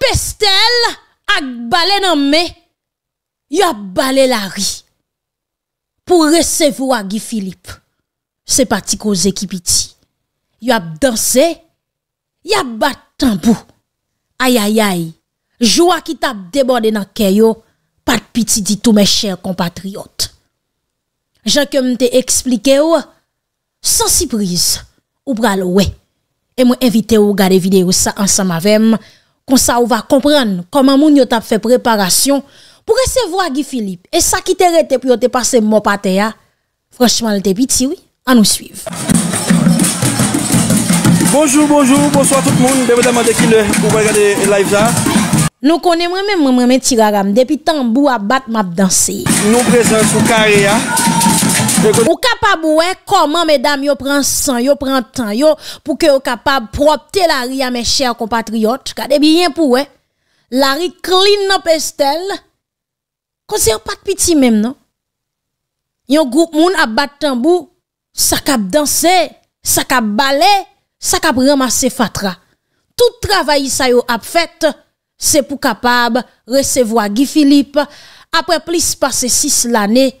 Pestel ak bale nan me Yo ap bale la ri Pou resevou agi Filip Se pati koze ki piti Yo ap danse Yo ap batan pou Ayayay Jwa ki tap deborde nan keyo Pat piti di tou me chèr kompatriot Jean kem te eksplike ou San sipriz Ou pral we E mwen evite ou gade video sa ansam avem kon sa ou va kompran koman moun yo tap fe preparasyon pou resevo a Gifilip e sa ki te rete pou yo te pase mou pate ya. Franchman, le tebit siwi, a nou suiv. Bonjour, bonjour, bonsoir tout moun, bebedama dekine pou gade live ya. Nou konen mwen mwen mwen mwen tiragam, depi tan mbou a bat map dansi. Nou prezant sou kare ya. Ou capable ouais comment mesdames yo prend sang, yo prend temps yo pour que yo capable propter la ri à mes chers compatriotes. des bien pour ouais. La ri clean dans pestel. n'avez pas de petit même non. Yon groupe moun a bat tambou, ça cap danser, ça cap baler, ça cap ramasser fatra. Tout travail ça yo a fait, c'est pour capable recevoir Guy Philippe après plus passer 6 l'année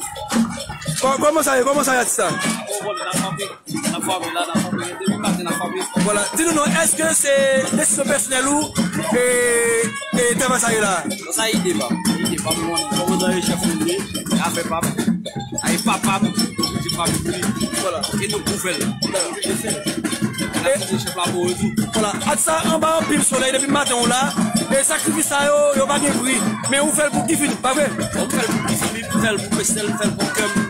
Kwa mons ayat sa? Kwa mons ayat sa? Kwa mons ayat sa? Ti nou nou, eske se desisyon personel ou? E te mwans ayat la? Sa yi de ba, yi de pa mouni. Kwa mons ayat se fonde, afe pa pa. Aye pa pa mouni, afe pa pa mouni. E nou pouvel. Afe pa pa mouni. Afe pa pa mouni. Ate sa, anba anpim sode, e depi maten wala. E sakrifi sa yo, yo bagne vwi. Men ouvel pou kifid, pa ve? Ouvel pou kifid, ouvel pou kifid, ouvel pou kifid.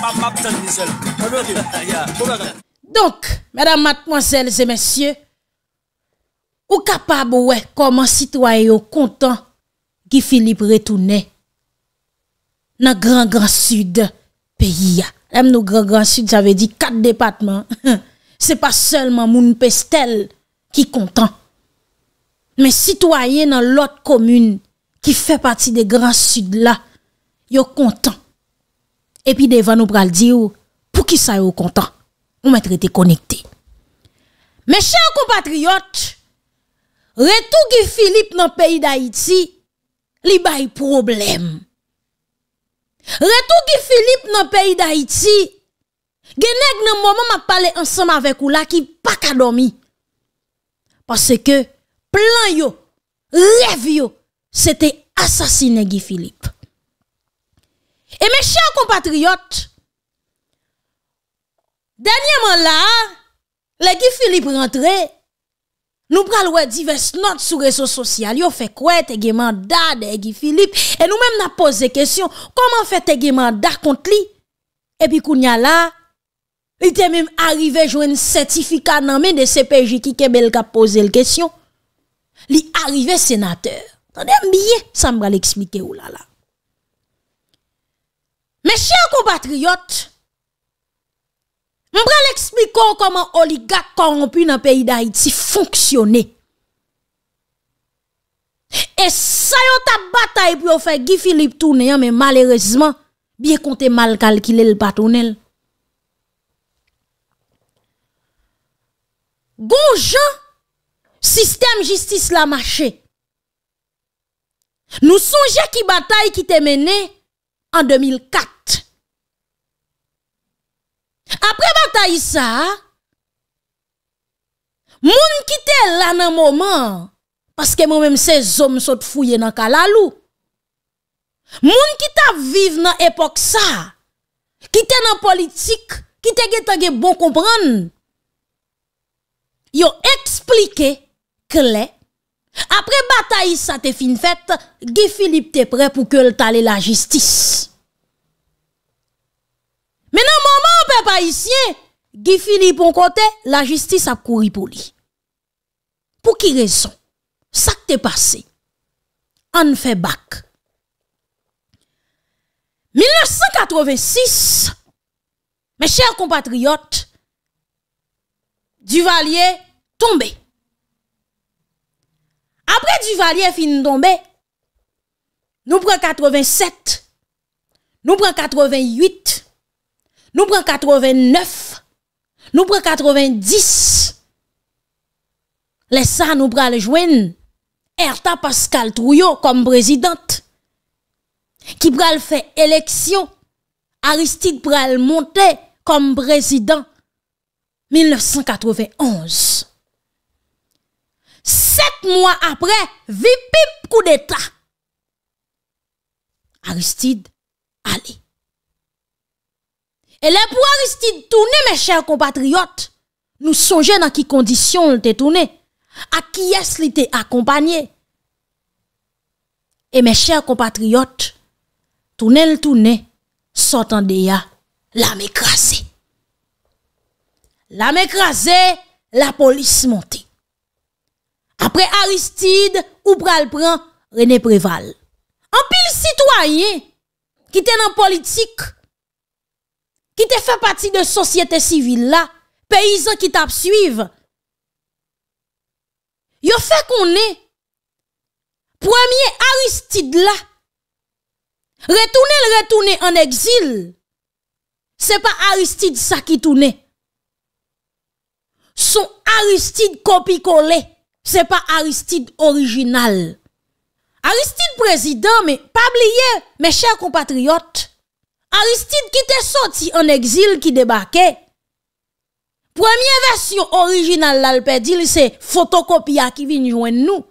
Mab mab sèl mizèl. Donk, mèdam matmòzèl zè mèsyè, ou kapab wè koman sitway yo kontan ki Filip retounè nan Gran-Gran Sud peyi ya. M nou Gran-Gran Sud javè di kat depatman. Se pa sèlman moun pè stèl ki kontan. Mè sitwayen nan lot komün ki fè pati de Gran Sud la, yo kontan. Et puis devant nous pral dire pour qui ça est content. On mettre été connecté. Mes chers compatriotes, retour qui Philippe dans le pays d'Haïti, li un problème. Retour qui Philippe dans le pays d'Haïti, a nan moment m'a parlé ensemble avec ou là qui pas dormi. Parce que plan yo, rêve yo, c'était assassiner Philippe. E mè chè an kompatriot. Dènyèman la, lè ki Filip rentre, nou pral wè divers not sou resòs sosyal. Yo fè kouè te gemanda de e ki Filip. E nou mèm nan pose kèsyon, koman fè te gemanda kont li? E pi kou nyan la, li te mèm arrive jwen nsertifika nan men de se pejik ki ke bel ka pose l kèsyon. Li arrive senater. Tande mbiye, sa mbra li eksmike ou oh la la. Mes chers compatriotes, je vais expliquer comment oligarques corrompus dans le pays d'Haïti fonctionnait. Et ça yon ta bataille pour faire Guy Philippe tourner, hein, mais malheureusement, bien compté mal calculé le patronel. Gonjan, système justice la marché. Nous songeons qui bataille qui te menée An 2004. Apre batay sa. Moun kite lan an mouman. Paske moun menm se zom sot fouye nan kalalou. Moun kite aviv nan epok sa. Kite nan politik. Kite gen tan gen bon kompran. Yo explike kle. Kite nan politik. Après bataille, ça te fin fait, Guy Philippe t'es prêt pour que le la justice. Mais non, maman, pas ici. Guy Philippe on côté, la justice a couru pour lui. Pour qui raison? Ça qui passé. On fait bac. 1986, mes chers compatriotes, Duvalier tombé. Après Duvalier fin tombé, nous prenons 87, nous prenons 88, nous prenons 89, nous prenons 90. Les nous prenons le jwen Erta Pascal Trouillot comme présidente, qui prenons fait élection, Aristide pral monter comme président, 1991. Sept mois après, vipip coup d'État. Aristide, allez. Et là, pour Aristide tourner, mes chers compatriotes, nous songeons dans quelles condition il était tourné, à qui est-ce qu'il était accompagné. Et mes chers compatriotes, tournez le tourner, sortant de là, l'a écrasée. l'a la police montée. Après Aristide, ou pral prend René Préval. En pile citoyen qui était dans politique, qui te fait partie de société civile là, paysans qui t'absuivent, y Yo fait qu'on est premier Aristide là. Retourner, retourner en exil. C'est pas Aristide ça qui tournait. Son Aristide copie-collé n'est pas Aristide original. Aristide président, mais pas oublié, mes chers compatriotes, Aristide qui était sorti en exil, qui débarquait. Première version originale l'Alpédil, c'est photocopia qui vient joindre nous.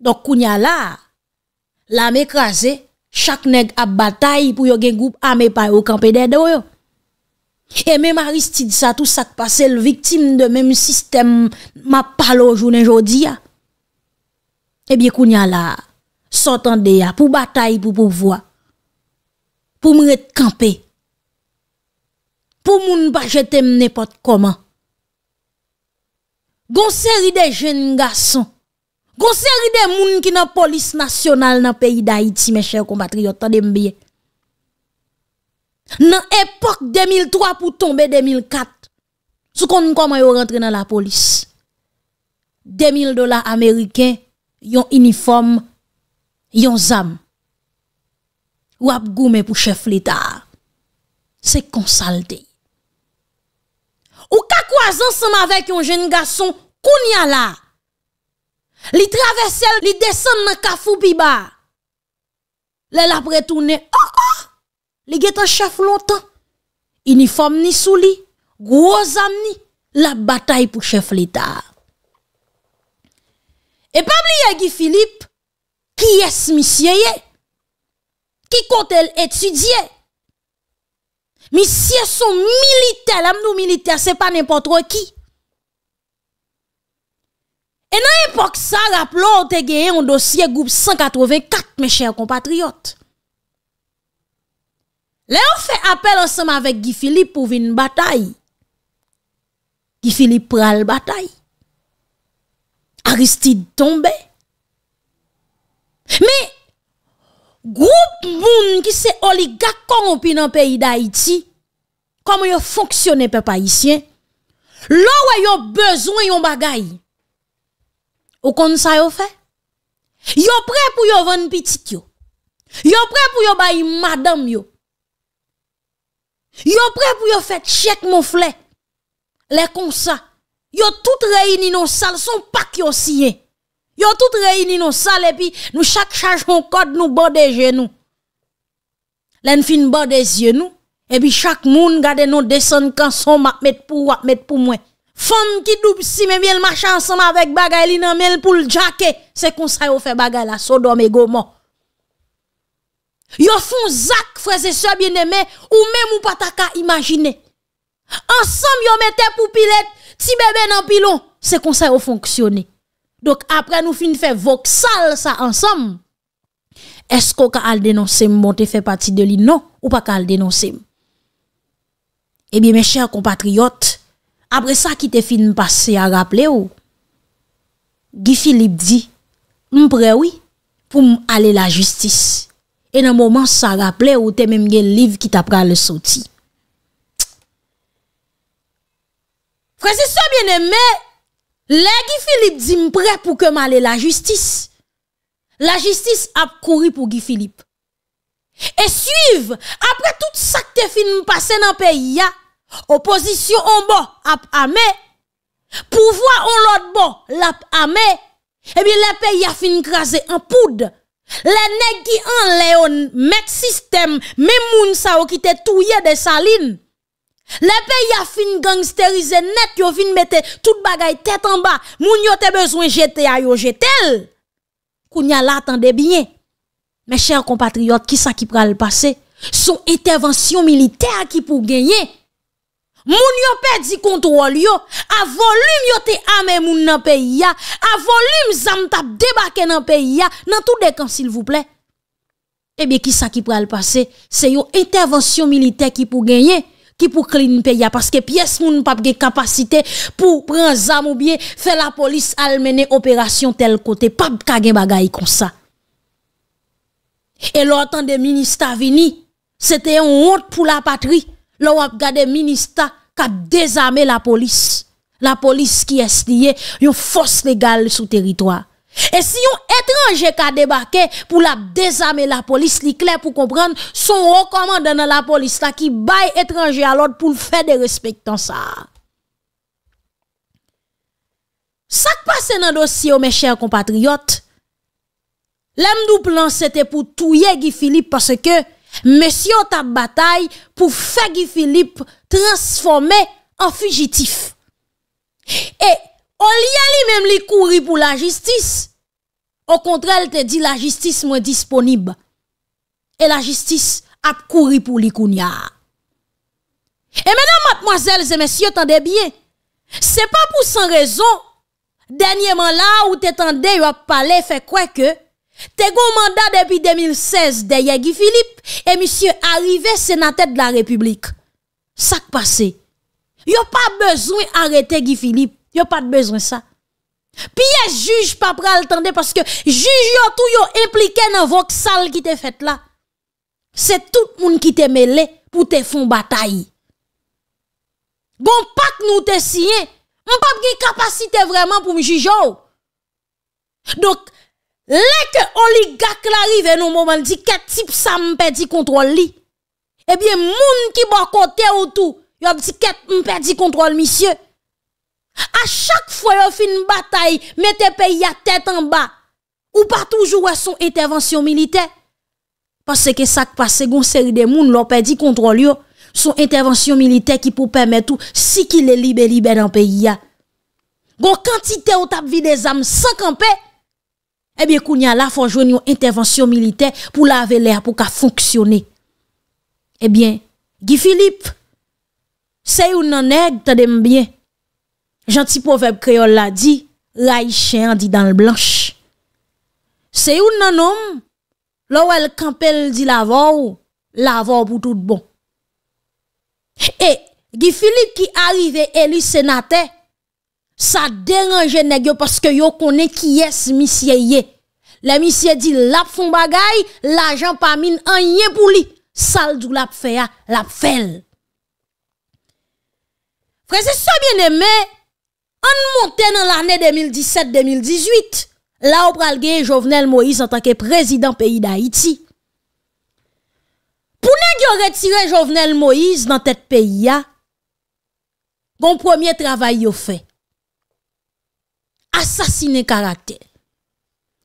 Donc, Kounya là, l'âme écrasée, chaque nègre a bataille pour yon un groupe armé par au campé des deux. E mèm aristid sa tout sak pase, l'viktim de mèm sistem m'a palo jounen jodi ya. Ebyè kounya la, sotan de ya, pou batay pou pouvoa. Pou mèm retkampè. Pou moun pa jetè mnèpot koman. Gon seri de jèn nga son. Gon seri de moun ki nan polis nasyonal nan peyi da iti mèche kon batri yotan dembyè. nan epok 2003 pou tombe 2004 sou konn koman yo rentre nan la polis 2000 dola ameriken yon uniform yon zam wap goume pou chef lita se konsalte ou kakwa zan sema vek yon jen gason koun ya la li travesel li desen nan kafou pi ba le la pretoune oh li get chef longtemps. Uniforme ni souli, li, gros la bataille pour chef l'État. Et pas oublier Guy Philippe qui est Qui qui Qui étudier? étudier? son militaire, l'homme militaire, ce n'est pas n'importe qui. Et dans l'époque, ça la plante, te groupe en dossier groupe 184, mes chers compatriotes. Là, on fait appel ensemble avec Guy Philippe pour une bataille. Guy Philippe prend la bataille. Aristide tombe. Mais, groupe moun qui se oligarque corrompu dans le pays d'Haïti, comment ils fonctionne, peuple haïtien, là où ils ont besoin, ils ont bagay. Au kon ça, ils fait. Ils prêt pour yon vendre petit yo. Ils prêt pour yon bay madame yo. Yo prêt pour yo fait check mon flé. Les comme ça. Yo tout réuni dans salle son pack yo signé. Yo tout réuni dans salle et puis nous chaque charge on code nous bande genou. Len fin bande yeux nous et puis chaque monde garde nos descendre quand son m'a mettre pour m'a mettre pour moi. Femme qui double si mais elle marche ensemble avec bagay li nan mel pour le jacket. C'est comme ça yo fait bagay la Sodome et Gomorrhe. Yo font zak, frères et sœurs bien-aimés, ou même ou pas ta imaginer. Ensemble, yo mettez pou pilette, ti bébé dans pilon. C'est comme ça yo fonctionne. Donc après nous fin faire voxal ça ensemble. Est-ce qu'on a le dénoncer, te fait partie de lui non ou pas qu'à dénoncer Eh bien mes chers compatriotes, après ça qui te fin passé à rappeler ou Guy Philippe dit, prêt oui pour aller la justice. E nan mouman sa rapple ou te menm gen liv ki ta pral le soti. Fransiswa mwen eme, le gi Filip di mpre pou kemanle la justis. La justis ap kouri pou gi Filip. E suiv, apre tout sakte fin mpase nan peyi ya, oposisyon an bo ap ame, pouvoi an lot bo lap ame, e bin la peyi ya fin krasen an poudre. Les nègres qui en Léon mettent système, même moun sa ou qui te touye de saline. Les pays a fin gangsterisé net, yo fin mette tout bagay tête en bas. Moun yo te besoin jeter a yo jetel. Kounya la bien. Mes chers compatriotes, qui ça qui le passé Son intervention militaire qui pour gagner moun yo perdu contrôle yo a volume yo te armé moun nan pays ya a volume zam tap débarqué nan pays Dans nan tout camps s'il vous plaît eh bien qui ça qui le passer c'est une intervention militaire qui pour gagner qui pour clean pays parce que pièce moun pas gè capacité pour prendre zam ou bien faire la police mener opération tel côté pas ka gen comme ça et temps des ministres vini c'était une honte pour la patrie Là, on a gardé ministre qui désarmé la police. La police qui est liée, une force légale sur territoire. Et si un étranger qui a débarqué pour la désarmer la police, li clair pour comprendre, son recommandant dans la police là qui baille étranger à l'autre pour le faire des respectants ça. Ça qui passe dans le dossier, mes chers compatriotes, l'homme plan c'était pour tuer Guy Philippe parce que Monsieur ta bataille pour faire Guy Philippe transformer en fugitif. Et on li même les courir pour la justice. Au contraire, elle te dit la justice moins disponible. Et la justice a couru pour les Et maintenant, mademoiselles et messieurs, tendez bien. C'est pas pour sans raison. Dernièrement là, où t'étendais, il a parlé, fait quoi que te gon mandat depuis 2016 de Yegi Philippe et monsieur arrivé sénateur de la République. Ça qui passe. a pas besoin arrêter Guy Philippe. a pas de besoin ça. Puis juge pas pral attendre parce que juge yo tout yo impliqué dans votre salle qui est fait là. C'est tout le monde qui t'est mêlé pour te font bataille. Bon que nous te signé. On pas de capacité vraiment pour me juger. Donc Lè ke oligak la rive nou mouman di ket tip sa mpè di kontrol li, ebyen eh moun ki bò kote ou tou, yo di ket mpè di kontrol misye. A chak fwe yo fin batay, mette pe ya tèt an ba, ou pa toujou wè son intervensyon milite. Pas se ke sak pa se goun seri de moun lò pè di kontrol yo, son intervensyon milite ki pou pèmè tou, si ki le libe libe nan pe ya. Goun kantite ou tap vi de zanm sankanpe, eh bien, a là, faut jouer une intervention militaire pour laver l'air, pour qu'elle fonctionne. Eh bien, Guy Philippe, c'est une nègre, t'aimes bien. Gentil proverbe créole l'a dit, raïchien chien dit dans le blanche. C'est un homme, là où elle campelle dit la l'avant pour tout bon. Et eh, Guy Philippe qui arrive élu sénateur, Sa deranje negyo paske yo konen ki yes misye ye. Le misye di lap fon bagay, la jan pa min an ye pou li. Sal doun lap feya, lap fel. Prese sa bien eme, an monten nan lane 2017-2018, la ou pralge Jovenel Moïse an tanke prezident peyi da Haiti. Pou negyo retire Jovenel Moïse nan tet peyi ya, gon premier travay yo fey. assassiner caractère.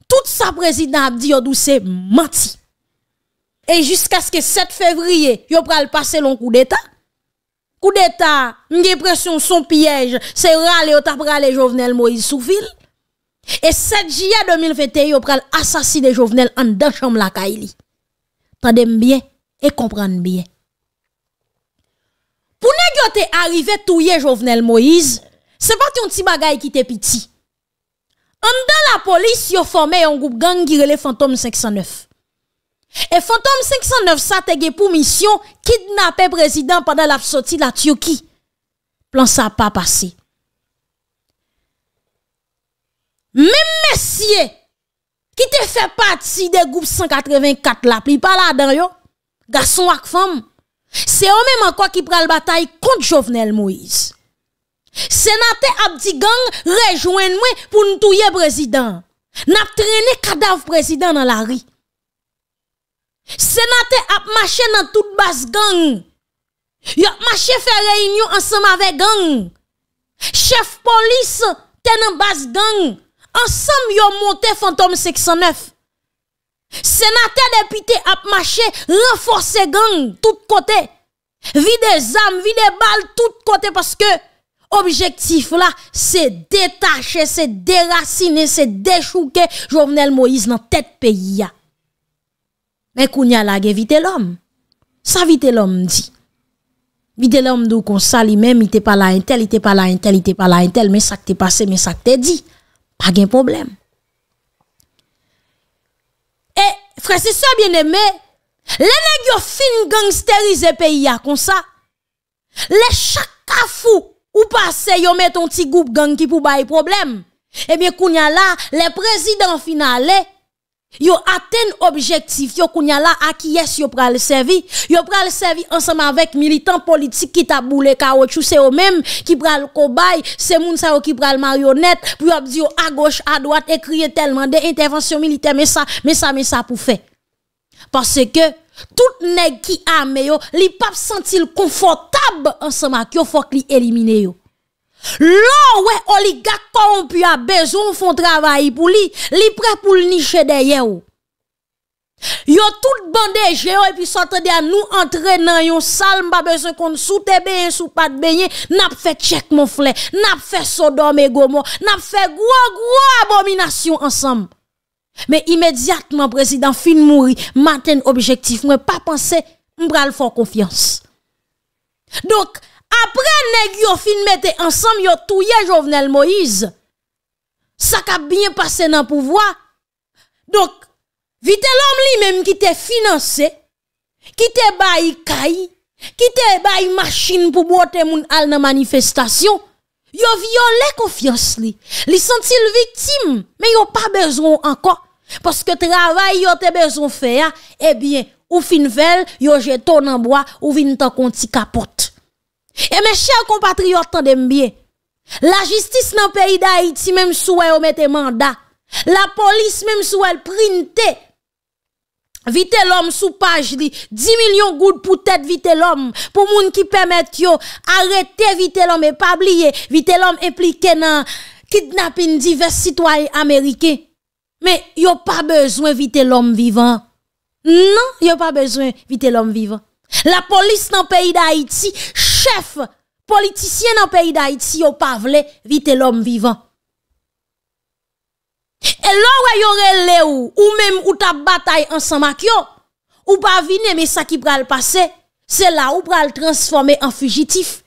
Tout ça, président a dit, c'est menti. Et jusqu'à ce que 7 février, yo pral passer long coup d'État. Coup d'État, une pression, son piège, c'est rale yon tap Jovenel Moïse Souville. Et 7 juillet 2021, yo pral assassiné Jovenel en deux chambre la Kaili. Tendez bien et comprenne bien. Pour ne arriver arrivé Jovenel Moïse, c'est pas ton petit bagay qui te petit. En dans la police, yon formé un groupe gang qui relève Fantôme 509. Et Fantôme 509 ça te mission pour mission le président pendant la sortie de la Turquie. Plan ça pas passé. Même qui qui te fait partie des groupes 184 la n'est pas là garçon yo. garçon ak femme, c'est eux même encore qui prend pral bataille contre Jovenel Moïse. Sénateur Abdi Gang rejoignez moi pour nous touyer président. N'a traîné cadavre président dans la rue. Sénateur a marché dans toute basse gang. Il a marché faire réunion ensemble avec gang. Chef police dans basse gang. Ensemble ont monté fantôme 609. Sénateur député a marché renforcer gang tout côté. vie des armes, vie des balles tout côté parce que objectif là, c'est détacher, c'est déraciner, c'est déchouquer Jovenel Moïse dans tête pays. Mais a la vite l'homme. Ça vite l'homme dit. Vite l'homme d'où ça, lui même, il n'était pas là un tel, il n'était pas là un tel, il n'était pas là un mais ça t'est passé, mais ça t'est dit. Pas de problème. Et, frère, c'est ça bien aimé. Les nègres fin gangsteriser pays comme ça. Les fou. Ou passe yo met ton petit groupe gang qui pour bail problème. Eh bien kounya là, les présidents finalais Yo atteint objectif, yo kounya la a qui est yo pral servi. Yo pral servi ensemble avec militants politiques qui taboule caoutchouc, c'est eux même qui pral cobaye, c'est moun sa qui pral marionnette, pour dit à gauche, à droite, écrire tellement des interventions militaires, mais ça, mais ça, mais ça pour faire. Pase ke, tout nek ki ame yo, li pap sentil konfortab ansema ki yo fok li elimine yo. Lo we, o li gak konp ya bezon fon travay pou li, li pre pou li niche deye yo. Yo tout bandeje yo, epi sote deya nou antre nan yon salm babesekon sou tebeye, sou patbeye, nap fe tchek mon fle, nap fe sodome gomo, nap fe gwo gwo abominasyon ansema. Mais immédiatement, président fin mourir, matin objectif, moi pas penser, m'bral fort confiance. Donc, après nèg yo fin mette ensemble yo touye Jovenel Moïse. Ça a bien passé dans le pouvoir. Donc, vite l'homme lui-même qui t'est financé, qui t'est bail qui t'est bail machine pour boiter moun al dans manifestation. Yo viole konfians li, li sentil viktim, men yo pa bezon ankon, poske travay yo te bezon feya, ebyen, eh ou fin vel, yo jeton anboa, ou vin tan kon ti kapot. E eh, men chèl kompatri yo tan dembyen, la jistis nan peyi da Haiti, la jistis men sou wè omete manda, la polis men sou wè printe, Vite l'homme sous page 10 millions gouttes pour tête vite l'homme, pour moun qui permettent yo, arrêter vite l'homme et pas oublier, vite l'homme impliqué dans kidnapping divers citoyens américains. Mais yo pas besoin vite l'homme vivant. Non, yo pas besoin vite l'homme vivant. La police dans le pays d'Haïti, chef politicien dans le pays d'Haïti, yo pas vle vite l'homme vivant. Et là où y aurait ou, même ou ta bataille ensemble avec yo, ou pas venir mais ça qui le passer, c'est là où le transformer en fugitif.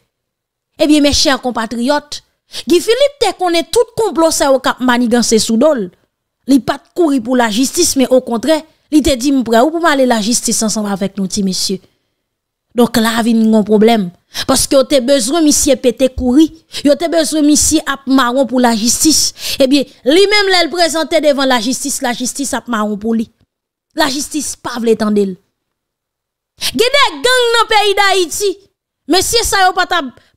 Eh bien mes chers compatriotes, Guy Philippe te connaît tout complot ça au cap Manigance sous dol. Il pas courir pour la justice mais au contraire, il te dit me ou pour aller la justice ensemble avec nous monsieur. Donc là, il y a un problème. Parce que vous besoin, monsieur, pété courir. Vous avez besoin, monsieur, à marron pour la justice. Eh bien, lui-même, il présenté devant la justice, la justice à marron pour lui. La justice, pas vle Il y a des gangs dans le pays d'Haïti. Monsieur, ça, pas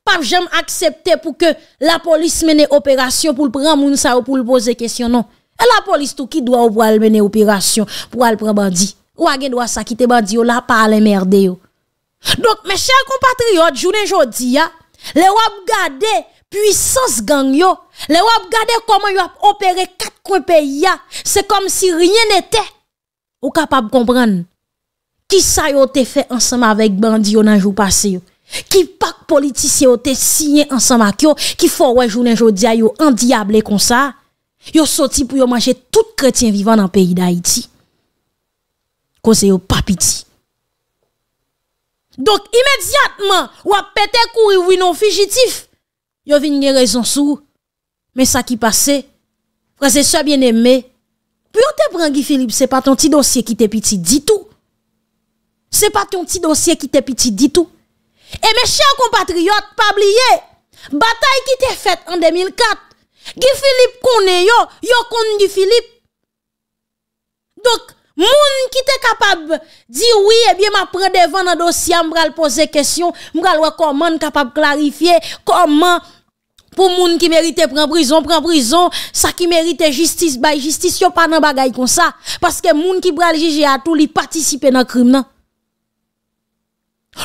pas jamais accepté pour que la police mène opération pour prendre moun pour le poser question non et la police tout qui doit ou pour mener opération pour aller prendre bandit ou a gen droit ça te bandit là pas aller merde yo Donk, me chèl kompatriot, jounen jodi ya, le wap gade pwisans gang yo, le wap gade koman yo ap opere kat kwen peyi ya, se kom si riyen ete, ou kapab kompran, ki sa yo te fe ansama vek bandi yo nan jou pase yo, ki pak politisi yo te sine ansama ki yo, ki fò wè jounen jodi ya yo andiable kon sa, yo soti pou yo manje tout kretien vivan nan peyi da iti, kon se yo papi ti. Donc immédiatement, ou a pété courir oui non fugitif. Yo une raison sous. Mais ça qui passait, frère c'est ça bien aimé. puis on te prend Guy Philippe, c'est pas ton petit dossier qui t'est petit dit tout. C'est pas ton petit dossier qui t'est petit dit tout. Et mes chers compatriotes, pas oublier, bataille qui t'est faite en 2004, Guy Philippe connaît yo, yo connaît Guy Philippe. Donc, Moun qui t'es capable dit oui, eh bien, m'apprend devant dans dossier, m'bral poser question, m'bral voir comment capable clarifier, comment pour moun qui mérite prendre prison, prendre prison, ça qui mérite justice, bah justice, yo pas dans bagay comme ça. Parce que moun qui bral juger à tout, li participe dans crime,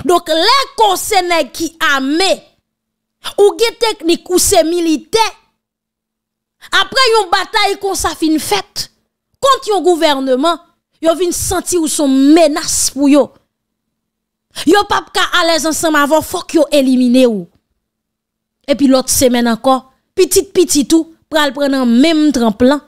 Donc, les conseillers qui armés, ou gen technique, ou c'est militaire, après une bataille qu'on sa fin fête, contre un gouvernement, yo vin senti ou son menace pour yo. Yo pas ka à l'aise ensemble avant faut yo elimine ou. Et puis l'autre semaine encore, petit petit tout pral prendre même tremplin.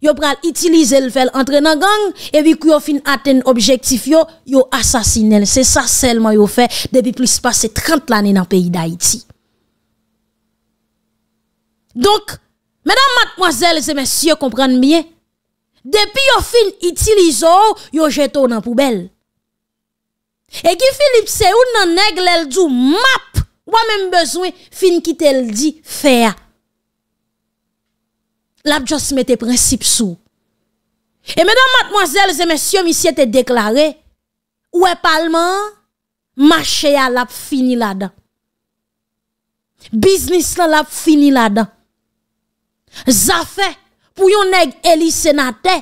Yo pral utiliser le fait entrer dans gang et puis yo fin atteindre objectif yo, yo assassiner. C'est ça seulement yo fait depuis plus passé 30 l'année dans le pays d'Haïti. Donc, mesdames, mademoiselles et messieurs, comprenez bien, Depi yo fin itilizo, yo jeto nan poubel. E ki Filip se ou nan neg lel do map, wame m bezwen fin ki tel di fea. Lap jos mette prinsip sou. E menan matmoazel zeme siyom isye te deklare, ou e palman, macheya lap fini lada. Biznis la lap fini lada. Zafè, pour yon nèg Eli sénateur.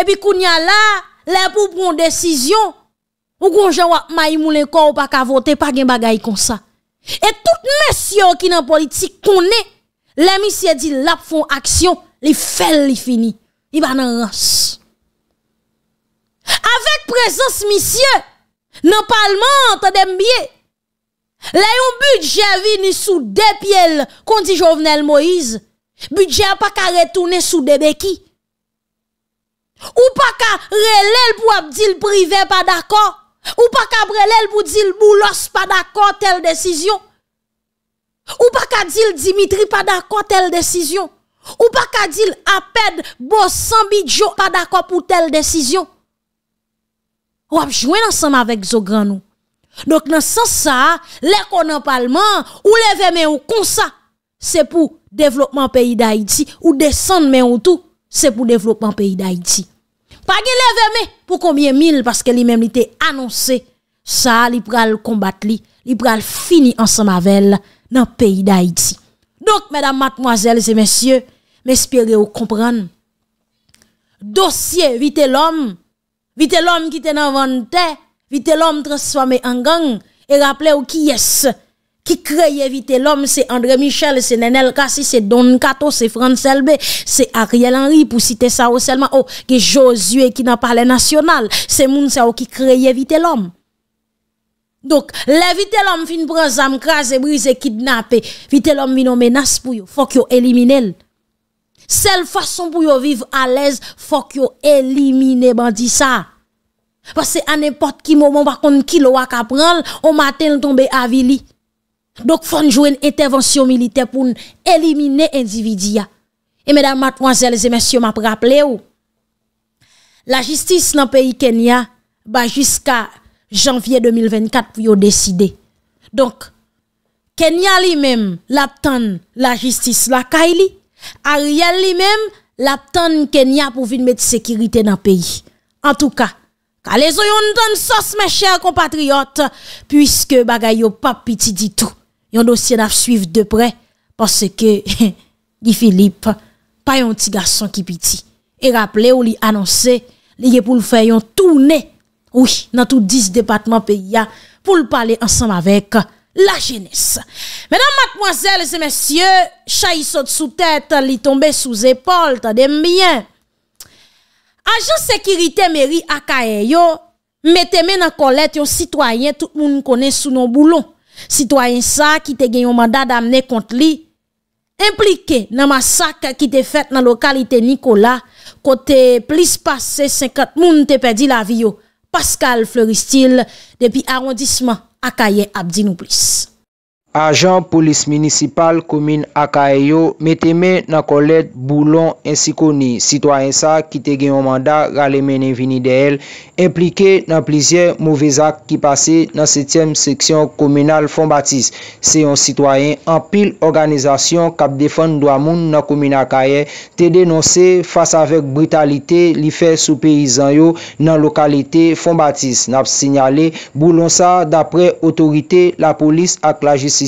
Et puis kounya là, là pour prendre décision, ou qu'on wap maï moule ko ou ka voter pa gen bagay comme ça. Et tout monsieur qui nan politique est. les messieurs dit la font action, les fel li fini. Ils va dans rance. Avec présence monsieur dans parlement entendez bien. Là yon budget vini sous deux pieds, kon dit Jovenel Moïse. Budje pa ka retoune sou debè ki. Ou pa ka relel pou ap dil prive pa d'akon. Ou pa ka relel pou dil boulos pa d'akon tel desisyon. Ou pa ka dil Dimitri pa d'akon tel desisyon. Ou pa ka dil apèd bo Sanbidjo pa d'akon pou tel desisyon. Ou ap jwen ansanm avèk zo gran nou. Dok nan san sa, lè konan palman ou lè vemen ou konsa. Se pou. développement pays d'Haïti ou descendre mais ou tout, c'est pour développement pays d'Haïti. Pas de lever mais pour combien mille parce que lui-même il était annoncé ça il pral combattre li, pral fini ensemble avec dans pays d'Haïti. Donc mesdames, mademoiselles et messieurs, m'espérez vous comprendre. Dossier vite l'homme, vite l'homme qui était dans vite l'homme transformé en gang et rappelez ou qui est qui crée vite l'homme, c'est André Michel, c'est Nenel Kassi, c'est Don Kato, c'est France LB, c'est Ariel Henry, pour citer ça au seulement, oh, que Josué qui n'a pas national, c'est Mounsa qui crée vite l'homme. Donc, l'éviter l'homme fin prend zam crase, et kidnappé, vite l'homme vient menace pour yo, faut yo élimine Seule façon pour yo vivre à l'aise, faut yo élimine dis ça. Parce que à n'importe qui moment, par contre, qui l'a qu'à prendre, au matin, tombe à Vili. Donc, il faut jouer une intervention militaire pour éliminer l'individu. Et mesdames, mademoiselles et messieurs, m'a rappelé la justice dans le pays Kenya, bah jusqu'à janvier 2024 pour décider. Donc, Kenya lui-même, l'attend la justice la Kaili. Ariel lui-même, l'attend Kenya pour venir mettre sécurité dans le pays. En tout cas, Kalez on donne sauce, mes chers compatriotes, puisque vous yo pas petit du tout. Yon dossier à suivre de près parce que Guy Philippe, pas un petit garçon qui piti. Et rappelez ou li annoncé, li pour le faire yon tournée, oui, dans tout 10 départements pays hein, pour parler ensemble avec la jeunesse. Mesdames, mademoiselles et messieurs, chay saute sous tête, li tombe sous épaule, des bien. Agent sécurité mairie à mettez men en colette yon citoyen, tout le monde connaît sous nos boulons. Citoyen sa ki te genyon mandat damne kont li, implike nan masak ki te fet nan lokalite Nikola, kote plis pase 50 moun te pedi la viyo, Pascal Fleuristil, depi arondisman Akaye Abdinouplis. Ajan polis minisipal komine Akaye yo meteme nan kolet Boulon ensi koni. Citoyen sa ki te gen yon manda gale menen vini de el implike nan plizye mouvez ak ki pase nan setyem seksyon kominal Fonbatis. Se yon citoyen an pil organizasyon kap defan do amoun nan komine Akaye te denonse fasa vek britalite li fe sou peyizan yo nan lokalite Fonbatis. Nap sinyale Boulon sa dapre otorite la polis ak la jisi.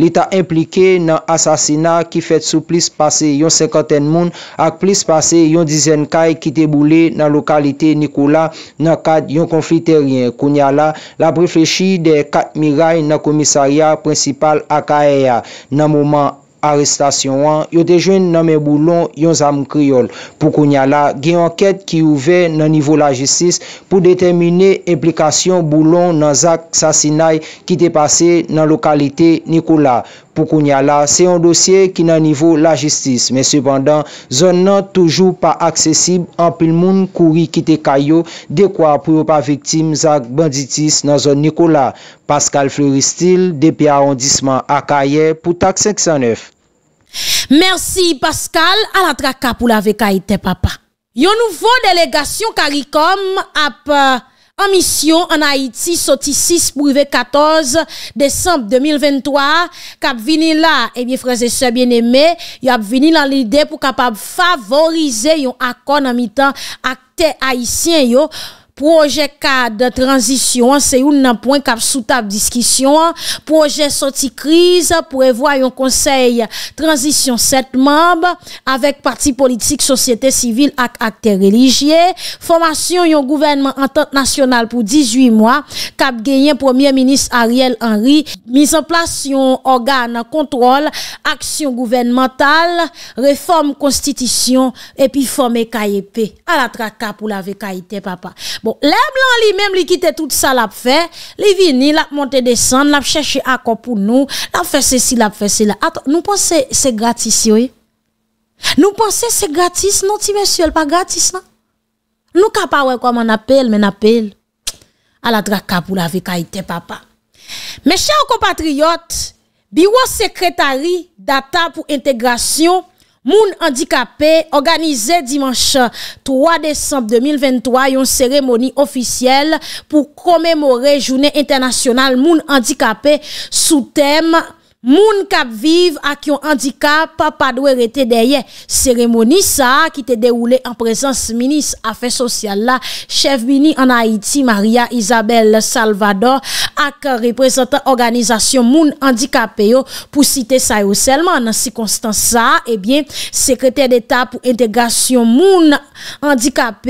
L'Etat implike nan asasina ki fet sou plis pase yon 50 moun ak plis pase yon dizen kay ki te boule nan lokalite Nikola nan kad yon konfi teryen Kouniala la brefeshi de kat miray nan komisaria prinsipal ak aya e nan mouman. Arrestasyon an yote jwen nan men boulon yon zam kriol pou konya la gen anket ki ouve nan nivou la jistis pou detemine implikasyon boulon nan zak sasinay ki te pase nan lokalite Nikola. Poukounia la, se yon dosye ki nan nivou la jistis. Men sepandan, zon nan toujou pa aksesib anpil moun kouri kite kayo dekwa pou yon pa vektim zak banditis nan zon Nikola. Pascal Fleury Stil, DPA Arondissement, Akaye, Poutak 509. Mersi Pascal, alatra kap ou la vekai te papa. Yon nouvo delegasyon karikom ap... Euh, An misyon an Haïti, soti 6 pou vek 14 december 2023, kap vini la, e eh bie fraze se bien eme, yo ap vini la lide pou kap ap favorize yon akon an mi tan akte Haïtien yo, projet cadre transition, c'est un point cap sous table discussion, projet sortie crise, prévoit un conseil transition sept membres avec parti politique, société civile et acteurs religieux, formation un gouvernement entente nationale pour 18 mois, cap gagné premier ministre Ariel Henry, mise en place un organe contrôle, action gouvernementale, réforme constitution et puis former KIP e à la tracade pour la VKIT e papa les blancs lui-même, lui tout ça, l'a fait, les vini, l'a monté descendre, l'a cherché accord pour nous, l'a fait ceci, l'a fait cela. Attends, nous pensons c'est gratis, oui. Nous pensons c'est gratis, non, ti monsieur, pas gratis, non. Nous capables, comme on appelle, mais on appelle. À la traque pour la vie, était papa. Mes chers compatriotes, bureau secrétariat data pour intégration, Moun Handikapè organize Dimanche 3 Desemple 2023 yon seremoni ofisyel pou komemore Jounè Internasyonal Moun Handikapè sou teme. Moun kap viv ak yon handikap pa padwere te deye seremoni sa ki te dewoule an prezans minis afen sosyal la chef mini an Haiti Maria Isabel Salvador ak reprezentant organizasyon moun handikap yo pou site sa yo selman ansi konstan sa e bien sekreter de ta pou entegasyon moun handikap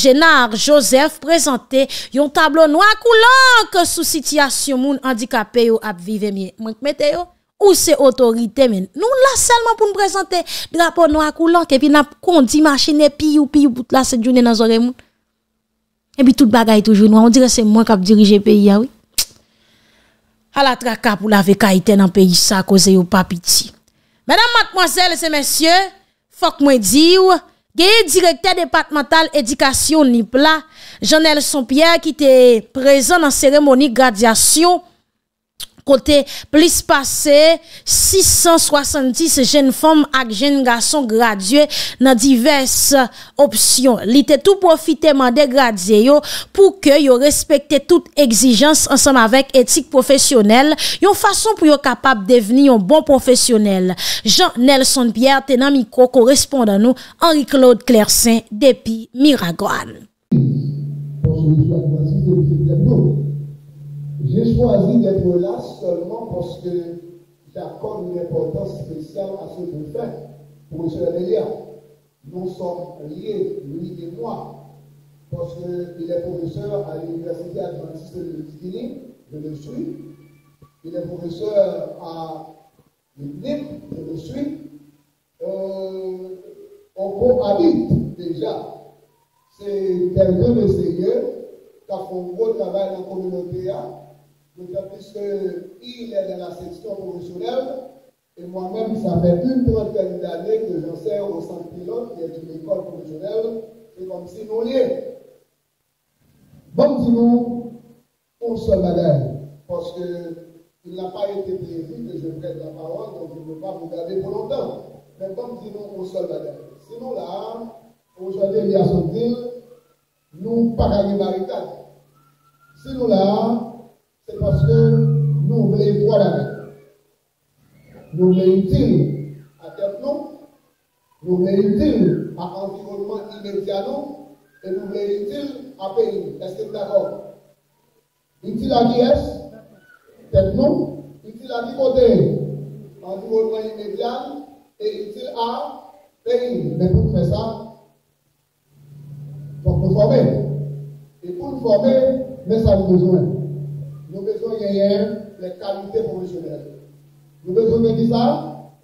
genar Joseph prezante yon tablo noak ou lank sou sityasyon moun handikap yo ap vive miye moun kmeteyo ou c'est autorité mais nous là seulement pour nous présenter drapeau noir coulant et puis n'a conduit machine et puis ou puis ou là cette journée dans oreille et puis toute bagaille toujours noir on dirait c'est moi qui diriger pays oui à la traka pour la vécaïté dans pays ça cause ou pas petit mesdames mademoiselles et messieurs faut que moi dire Gaye directeur départemental éducation Nipla, Jean-Nelson Pierre, qui était présent dans la cérémonie de graduation Kote plis pase 670 jen fom ak jen gason gradye nan divers opsyon. Li te tou profite man de gradye yo pou ke yo respekte tout exijans ansan avèk etik profesyonel. Yon fason pou yo kapap deveni yon bon profesyonel. Jean Nelson Pierre tenan mikro korespondan nou Henri Claude Clersen depi Miragwan. J'ai choisi d'être là seulement parce que j'accorde une importance spéciale à ce que je fais. Pour cela nous sommes liés, lui et moi, parce qu'il est professeur à l'Université adventiste de Tigini, je le suis. Il est professeur à l'UNIP, je le suis. Euh, on cohabite déjà. C'est quelqu'un de sérieux qui a fait un gros travail dans la communauté. D'autant plus est dans la section professionnelle. Et moi-même, ça fait une trentaine d'années que j'enseigne au centre pilote, qui est une école professionnelle. C'est comme si nous liés. Bon, dis-nous, on se bagaille. Parce qu'il n'a pas été prévu que je prenne la parole, donc je ne peux pas vous garder pour longtemps. Mais comme dis-nous, on se Sinon, là, aujourd'hui, il y a son deal, nous, pas à Sinon, là, c'est parce que nous voulons voir la vie. Nous voulons dire à tête nous, nous voulons dire à environnement immédiat nous, et nous voulons dire à pays. Est-ce que vous êtes d'accord Il dit la est Tête nous, il dit la côté Environnement immédiat, et il dit à pays. Mais pour faire ça, il faut nous former. Et pour nous former, mais ça nous besoin. Nou beson yè yè lè kalite pwesyonèl. Nou beson lè ki sa?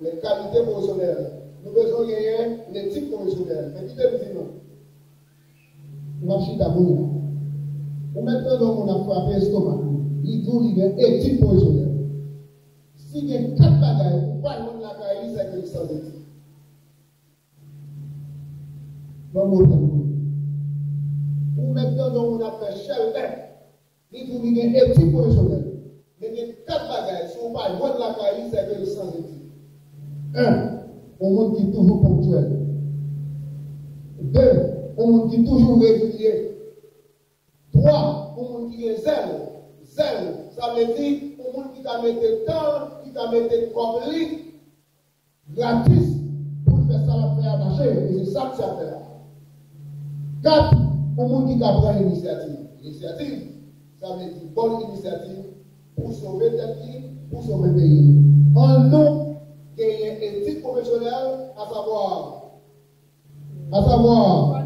Lè kalite pwesyonèl. Nou beson yè yè lè tip pwesyonèl. Fèkite mouzima. Mwak chi tabou. Ou mètè don moun ap fwape estoman. I tou yè eti pwesyonèl. Si gen kat patay, wanyon lakay li seke kisazeti. Mwen mwote moun. Ou mètè don moun ap fwape chèlèk. Dit hoe we een eeuwig personeel. Met een katbagaj, zo'n la wat lakai is er weer samen. Un, on me dit toujours ponctuel. Deux, on me dit toujours régulier. Trois, on me dit zèle. Zèle, ça veut dire, on me dit t'a mette temps, qui t'a mette comme libre, gratis, pour faire ça, la faire marcher. Et c'est ça que ça fait là. Quatre, on me dit qu'à prendre l'initiative. L'initiative, avec une bonne initiative pour sauver tête île, pour sauver le pays. En nous, il y professionnelle, à savoir, à savoir,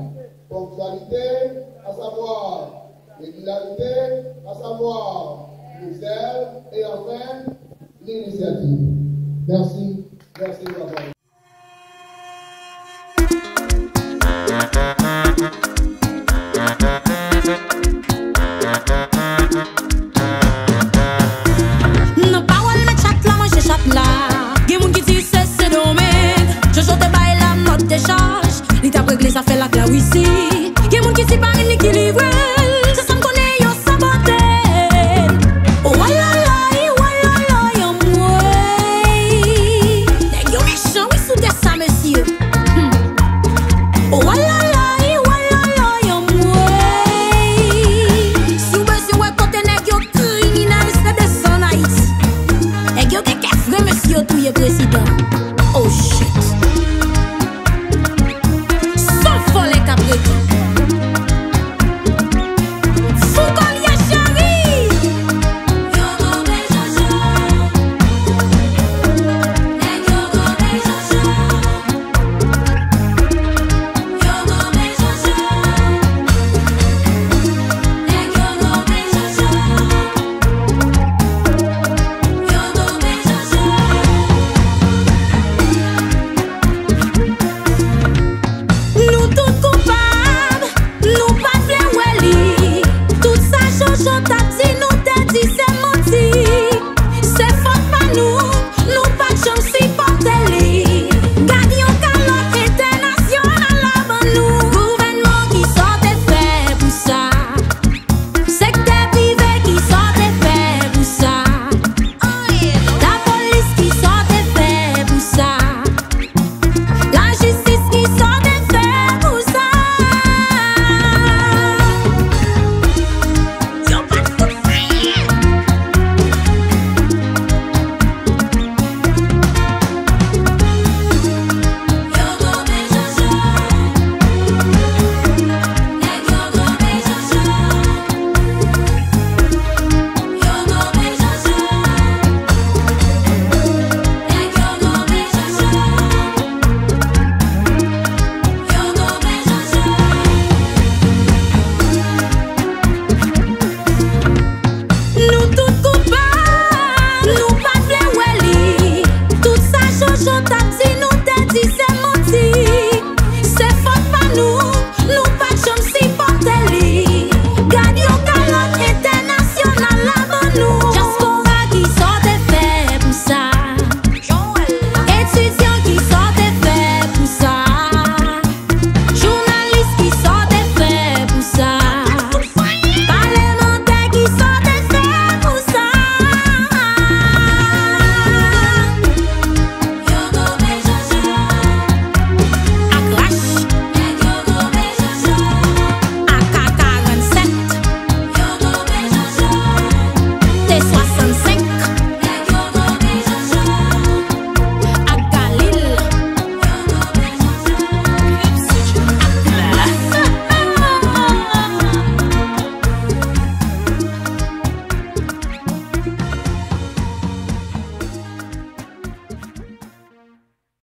ponctualité, à savoir, régularité, à savoir, Bruxelles, et enfin, l'initiative. Merci, merci de